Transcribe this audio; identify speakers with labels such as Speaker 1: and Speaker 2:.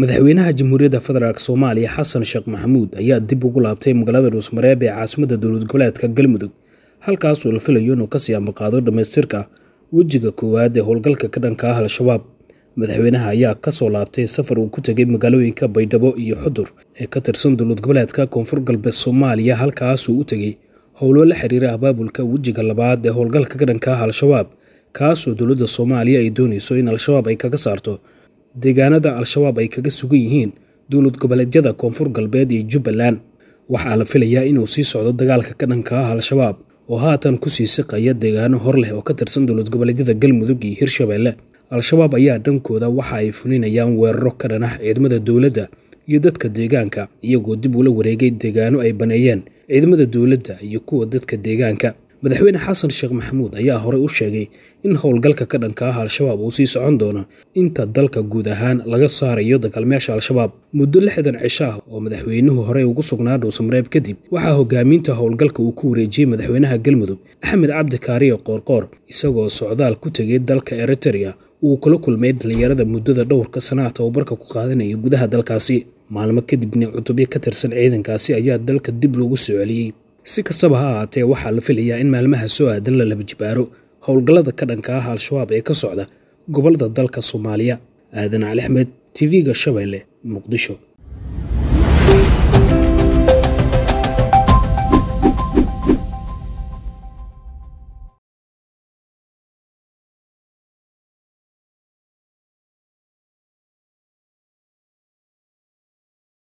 Speaker 1: madaxweynaha jamhuuriyadda federaalk soomaaliya xasan sheekh maxamuud ayaa dib ugu laabtay magaalada dhuusmareeb ee caasimadda dowlad goboleedka galmudug halkaasuu la filayo inuu kasii ambaqaado dhammaystirka wejiga koowaad ee howlgalka ka dhanka ah al-shabaab madaxweynaha ayaa kasoo laabtay safar uu ku tegay magaalooyinka baydhabo iyo xudur ee ka tirsan dowlad goboleedka koonfur galbeed soomaaliya halkaasuu u tegay howlo la xiriira abaabulka wejiga labaad ee howlgalka ka dhanka ah al-shabaab kaasoo dowladda soomaaliya ay doonayso in al-shabaab ay kaga saarto deegaanada al-shabaab ay kaga sugan yihiin dowlad goboleedyada koonfur galbeed iyo jubbaland waxaa la filayaa inuu sii socdo dagaalka ka dhanka ah al-shabaab oo haatan kusii siqaya deegaano horleh oo ka tirsan dowlad goboleedyada galmudug iyo hirshabeelle al-shabaab ayaa dhankooda waxa ay fulinayaan weeraro ka dhan ah ciidamada dowladda iyo dadka deegaanka iyagoo dib ula wareegay deegaano ay baneeyeen ciidamada dowladda iyo kuwa dadka deegaanka madaxweyne xasan sheekh maxamuud ayaa horey u sheegay in howlgalka ka dhanka ah al-shabaab uu sii socon doono inta dalka guud ahaan laga saarayo dagaalmeyaasha al-shabaab muddo lixdan cishaah oo madaxweynuhu horey ugu sugnaa dhuusamareeb kadib waxaa hogaaminta howlgalka uu ku wareejiyey madaxweynaha galmudug axmed cabdikaariyo qoorqoor isagoo socdaal ku tegay dalka eritereya uu kula kulmay dhallinyarada muddada dhowrka sanaha tababarka ku qaadanaya gudaha dalkaasi maalmo kadibna cutubyo ka tirsan ciidankaasi ayaa dalka dib loogu soo celiyey si kastaba ha ahaatee waxaa la filayaa in maalmaha soo aadan la labajibaaro howlgallada ka dhanka ah al-shabaab ee ka socda gobollada dalka soomaaliya aadan cali axmed t v ga shabeelle muqdisho